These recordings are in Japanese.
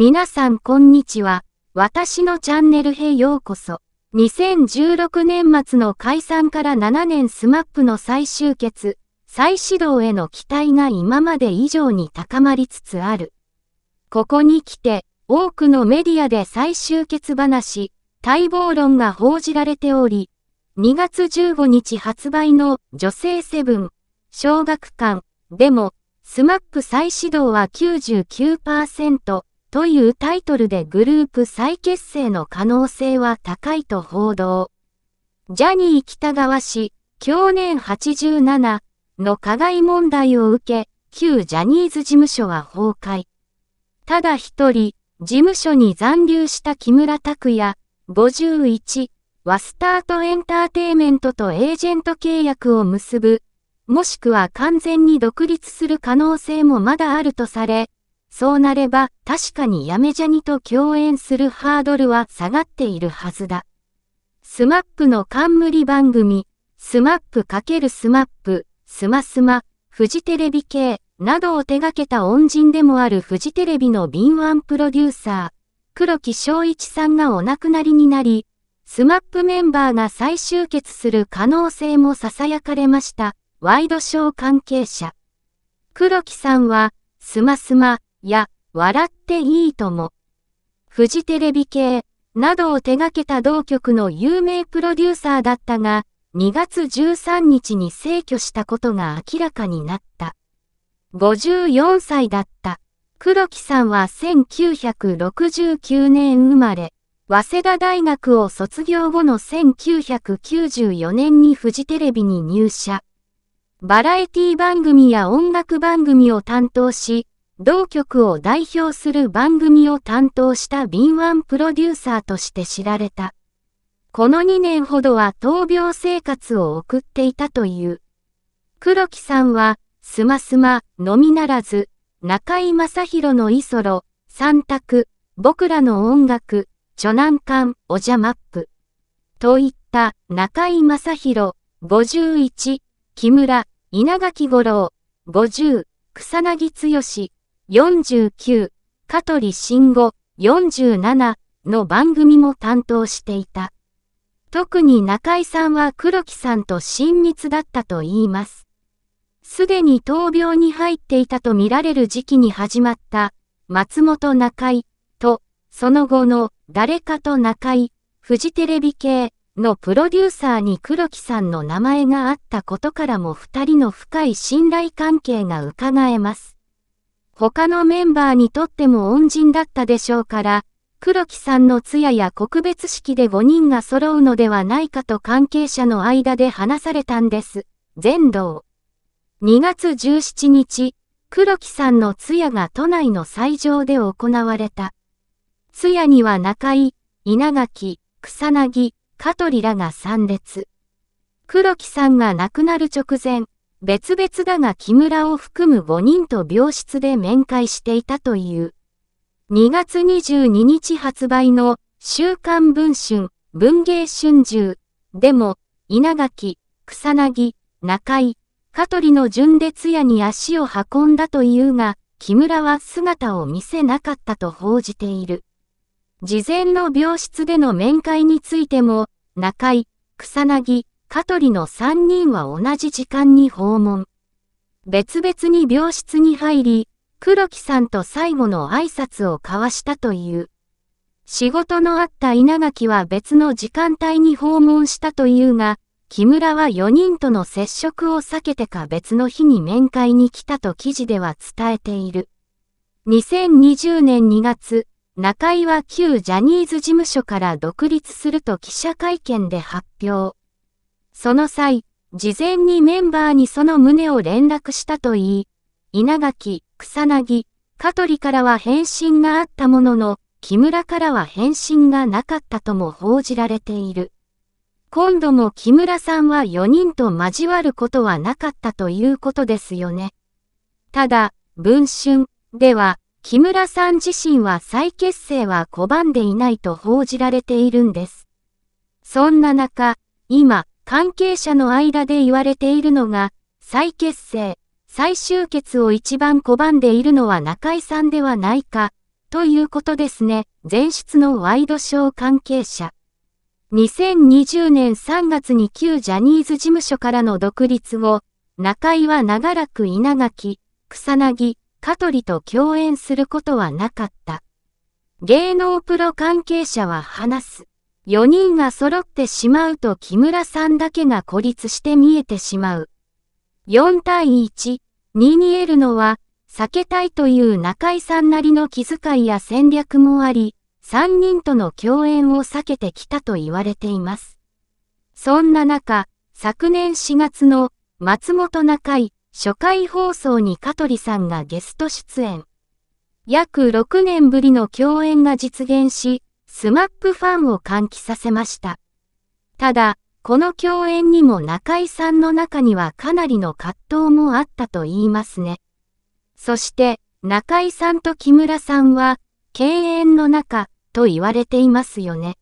皆さんこんにちは。私のチャンネルへようこそ。2016年末の解散から7年スマップの再集結、再始動への期待が今まで以上に高まりつつある。ここに来て、多くのメディアで再集結話、待望論が報じられており、2月15日発売の女性セブン、小学館でも、スマップ再始動は99%、というタイトルでグループ再結成の可能性は高いと報道。ジャニー北川氏、去年87の加害問題を受け、旧ジャニーズ事務所は崩壊。ただ一人、事務所に残留した木村拓也、51はスタートエンターテイメントとエージェント契約を結ぶ、もしくは完全に独立する可能性もまだあるとされ、そうなれば確かにやめジャニと共演するハードルは下がっているはずだ。スマップの冠番組、スマップ×スマップ、スマスマ、フジテレビ系などを手掛けた恩人でもあるフジテレビの敏腕プロデューサー、黒木昭一さんがお亡くなりになり、スマップメンバーが再集結する可能性も囁かれました。ワイドショー関係者。黒木さんは、スマスマ、や、笑っていいとも、フジテレビ系などを手掛けた同局の有名プロデューサーだったが、2月13日に逝去したことが明らかになった。54歳だった。黒木さんは1969年生まれ、早稲田大学を卒業後の1994年にフジテレビに入社。バラエティ番組や音楽番組を担当し、同局を代表する番組を担当した敏腕プロデューサーとして知られた。この2年ほどは闘病生活を送っていたという。黒木さんは、スマスマのみならず、中井正宏のイソロ、三択、僕らの音楽、著南館、おじゃマップ。といった中井正宏、51、木村、稲垣五郎、50、草薙剛、49、香取慎吾47の番組も担当していた。特に中井さんは黒木さんと親密だったと言います。すでに闘病に入っていたと見られる時期に始まった松本中井とその後の誰かと中井、フジテレビ系のプロデューサーに黒木さんの名前があったことからも二人の深い信頼関係が伺えます。他のメンバーにとっても恩人だったでしょうから、黒木さんの通夜や告別式で5人が揃うのではないかと関係者の間で話されたんです。全道。2月17日、黒木さんの通夜が都内の斎場で行われた。通夜には中井、稲垣、草薙、香取らが参列。黒木さんが亡くなる直前、別々だが木村を含む5人と病室で面会していたという。2月22日発売の週刊文春、文芸春秋でも、稲垣、草薙、中井、香取の純烈屋に足を運んだというが、木村は姿を見せなかったと報じている。事前の病室での面会についても、中井、草薙、香取の3人は同じ時間に訪問。別々に病室に入り、黒木さんと最後の挨拶を交わしたという。仕事のあった稲垣は別の時間帯に訪問したというが、木村は4人との接触を避けてか別の日に面会に来たと記事では伝えている。2020年2月、中井は旧ジャニーズ事務所から独立すると記者会見で発表。その際、事前にメンバーにその旨を連絡したといい、稲垣、草薙、香取からは返信があったものの、木村からは返信がなかったとも報じられている。今度も木村さんは4人と交わることはなかったということですよね。ただ、文春では、木村さん自身は再結成は拒んでいないと報じられているんです。そんな中、今、関係者の間で言われているのが、再結成、再集結を一番拒んでいるのは中井さんではないか、ということですね。前出のワイドショー関係者。2020年3月に旧ジャニーズ事務所からの独立後、中井は長らく稲垣、草薙、香取と共演することはなかった。芸能プロ関係者は話す。4人が揃ってしまうと木村さんだけが孤立して見えてしまう。4対1、にに得るのは、避けたいという中井さんなりの気遣いや戦略もあり、3人との共演を避けてきたと言われています。そんな中、昨年4月の松本中井初回放送に香取さんがゲスト出演。約6年ぶりの共演が実現し、スマップファンを歓喜させました。ただ、この共演にも中井さんの中にはかなりの葛藤もあったと言いますね。そして、中井さんと木村さんは、敬遠の中、と言われていますよね。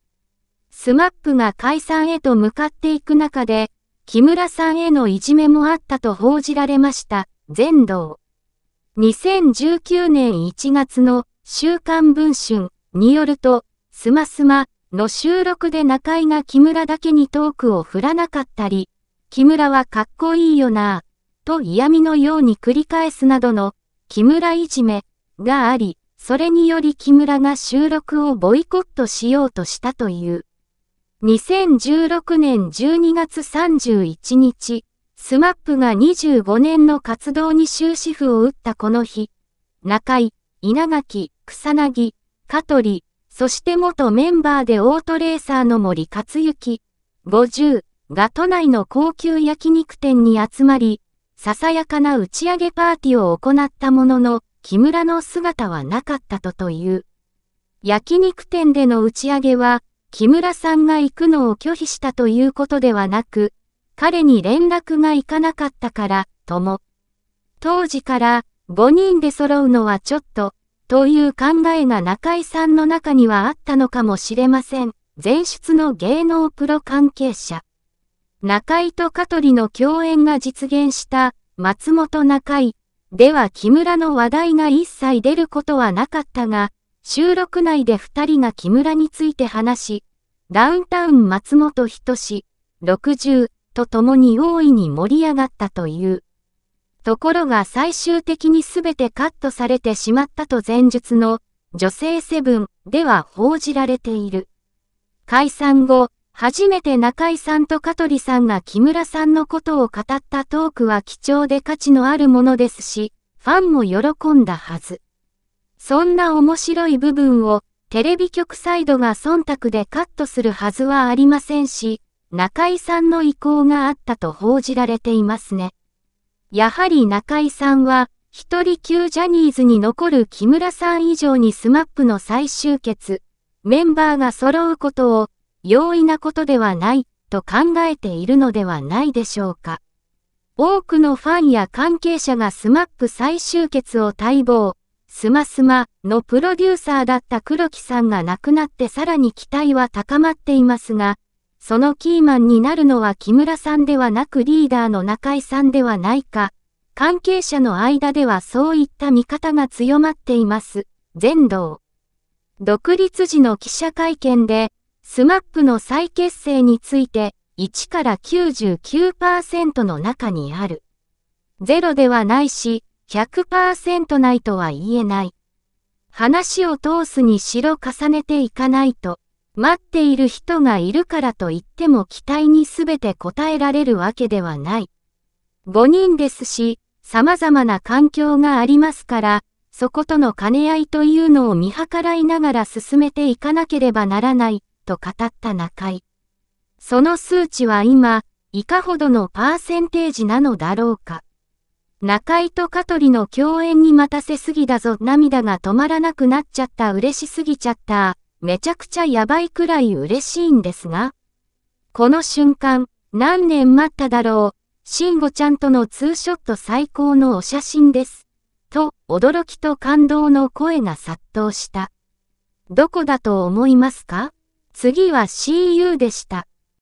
スマップが解散へと向かっていく中で、木村さんへのいじめもあったと報じられました、全道。2019年1月の週刊文春によると、スマスマの収録で中井が木村だけにトークを振らなかったり、木村はかっこいいよなぁ、と嫌味のように繰り返すなどの、木村いじめがあり、それにより木村が収録をボイコットしようとしたという。2016年12月31日、スマップが25年の活動に終止符を打ったこの日、中井、稲垣、草薙、香取、そして元メンバーでオートレーサーの森克幸、50が都内の高級焼肉店に集まり、ささやかな打ち上げパーティーを行ったものの、木村の姿はなかったとという。焼肉店での打ち上げは、木村さんが行くのを拒否したということではなく、彼に連絡が行かなかったから、とも。当時から、5人で揃うのはちょっと、という考えが中井さんの中にはあったのかもしれません。前出の芸能プロ関係者。中井と香取の共演が実現した松本中井では木村の話題が一切出ることはなかったが、収録内で二人が木村について話し、ダウンタウン松本人志60と共に大いに盛り上がったという。ところが最終的に全てカットされてしまったと前述の女性セブンでは報じられている。解散後、初めて中井さんと香取さんが木村さんのことを語ったトークは貴重で価値のあるものですし、ファンも喜んだはず。そんな面白い部分をテレビ局サイドが忖度でカットするはずはありませんし、中井さんの意向があったと報じられていますね。やはり中井さんは、一人級ジャニーズに残る木村さん以上にスマップの再集結、メンバーが揃うことを、容易なことではない、と考えているのではないでしょうか。多くのファンや関係者がスマップ再集結を待望、スマスマのプロデューサーだった黒木さんが亡くなってさらに期待は高まっていますが、そのキーマンになるのは木村さんではなくリーダーの中井さんではないか。関係者の間ではそういった見方が強まっています。全道。独立時の記者会見で、スマップの再結成について、1から99%の中にある。ゼロではないし、100%ないとは言えない。話を通すにしろ重ねていかないと。待っている人がいるからといっても期待に全て応えられるわけではない。5人ですし、様々な環境がありますから、そことの兼ね合いというのを見計らいながら進めていかなければならない、と語った中井。その数値は今、いかほどのパーセンテージなのだろうか。中井と香取の共演に待たせすぎだぞ、涙が止まらなくなっちゃった、嬉しすぎちゃった。めちゃくちゃやばいくらい嬉しいんですが、この瞬間、何年待っただろう、慎吾ちゃんとのツーショット最高のお写真です。と、驚きと感動の声が殺到した。どこだと思いますか次は CU でした。